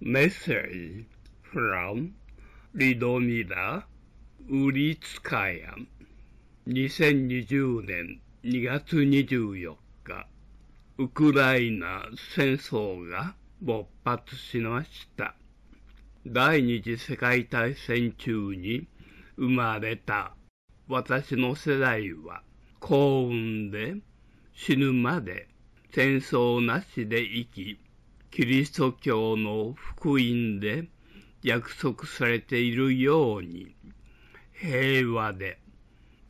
message from Lidomira Uritskaya 2020年2月24日ウクライナ戦争が勃発しました第二次世界大戦中に生まれた私の世代は幸運で死ぬまで戦争なしで生きキリスト教の福音で約束されているように、平和で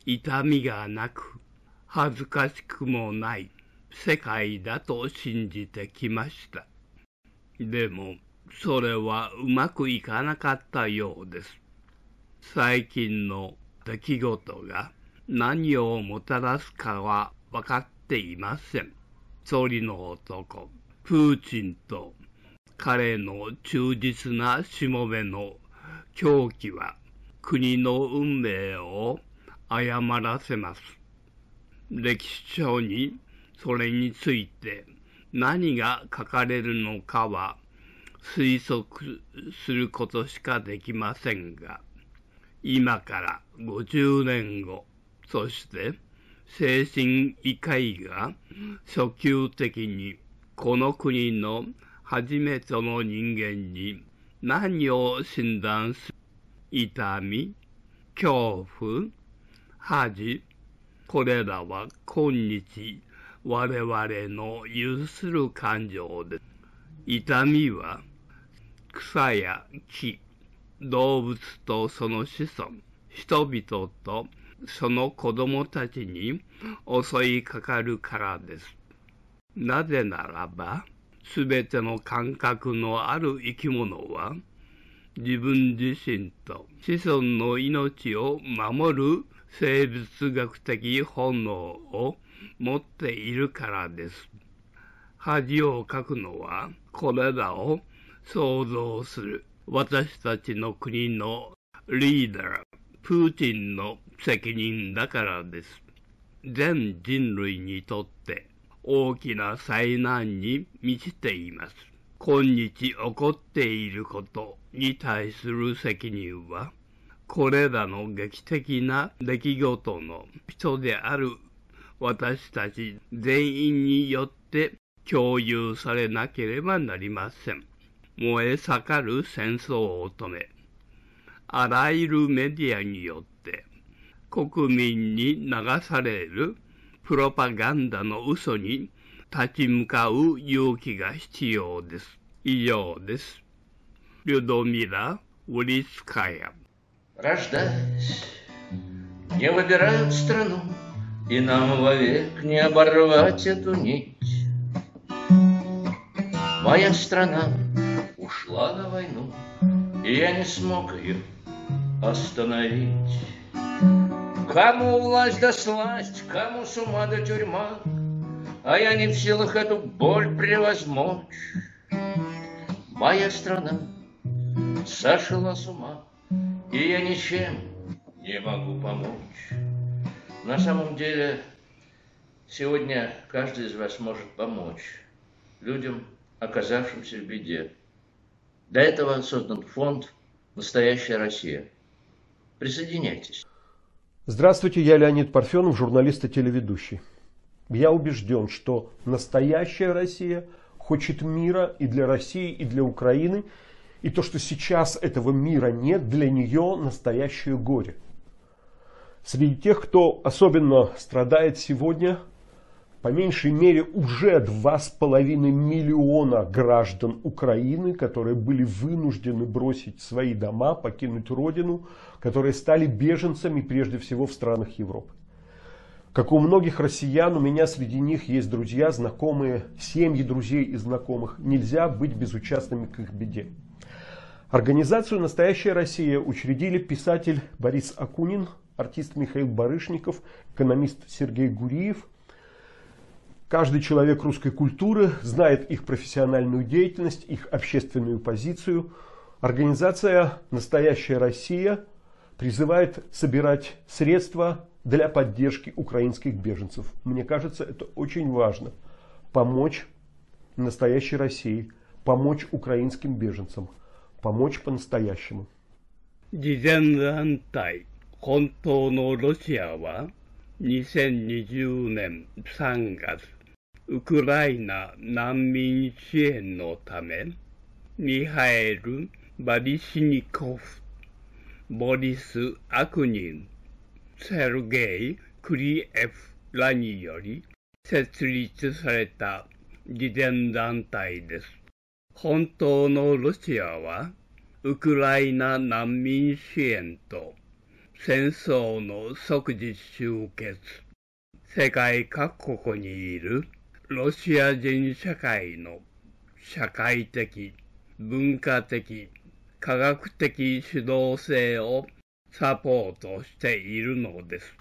痛みがなく恥ずかしくもない世界だと信じてきました。でも、それはうまくいかなかったようです。最近の出来事が何をもたらすかは分かっていません。総の男、プーチンと彼の忠実なしもべの狂気は国の運命を誤らせます。歴史書にそれについて何が書かれるのかは推測することしかできませんが、今から50年後、そして精神医会が初級的にこの国の初めての人間に何を診断する痛み、恐怖、恥、これらは今日我々の有する感情です。痛みは草や木、動物とその子孫、人々とその子供たちに襲いかかるからです。なぜならば、すべての感覚のある生き物は、自分自身と子孫の命を守る生物学的本能を持っているからです。恥をかくのは、これらを想像する私たちの国のリーダー、プーチンの責任だからです。全人類にとって大きな災難に満ちています。今日起こっていることに対する責任は、これらの劇的な出来事の人である私たち全員によって共有されなければなりません。燃え盛る戦争を止め、あらゆるメディアによって国民に流されるプロパガンダの嘘に立ち向かう勇気が必要です。以上です。リュドミラ・ウリスカヤ Рождаясь, не выбирают страну, И нам вовек не оборвать эту нить. Моя страна ушла на войну, И я не смог ее остановить. Кому власть да сласть, кому с ума да тюрьма, А я не в силах эту боль превозмочь. Моя страна сошла с ума, И я ничем не могу помочь. На самом деле, сегодня каждый из вас может помочь людям, оказавшимся в беде. Для этого создан фонд «Настоящая Россия». Присоединяйтесь. Здравствуйте, я Леонид Парфенов, журналист и телеведущий. Я убежден, что настоящая Россия хочет мира и для России, и для Украины. И то, что сейчас этого мира нет, для нее настоящее горе. Среди тех, кто особенно страдает сегодня, по меньшей мере уже 2,5 миллиона граждан Украины, которые были вынуждены бросить свои дома, покинуть родину, которые стали беженцами прежде всего в странах Европы. Как у многих россиян, у меня среди них есть друзья, знакомые, семьи друзей и знакомых. Нельзя быть безучастными к их беде. Организацию «Настоящая Россия» учредили писатель Борис Акунин, артист Михаил Барышников, экономист Сергей Гуриев – Каждый человек русской культуры знает их профессиональную деятельность, их общественную позицию. Организация «Настоящая Россия» призывает собирать средства для поддержки украинских беженцев. Мне кажется, это очень важно. Помочь настоящей России, помочь украинским беженцам, помочь по-настоящему. 慈善団体本当のロシアは2020年3月ウクライナ難民支援のため、ミハエル・バリシニコフ、ボリス・アクニン、セルゲイ・クリエフらにより設立された慈善団体です。本当のロシアは、ウクライナ難民支援と戦争の即時終結、世界各国にいるロシア人社会の社会的、文化的、科学的主導性をサポートしているのです。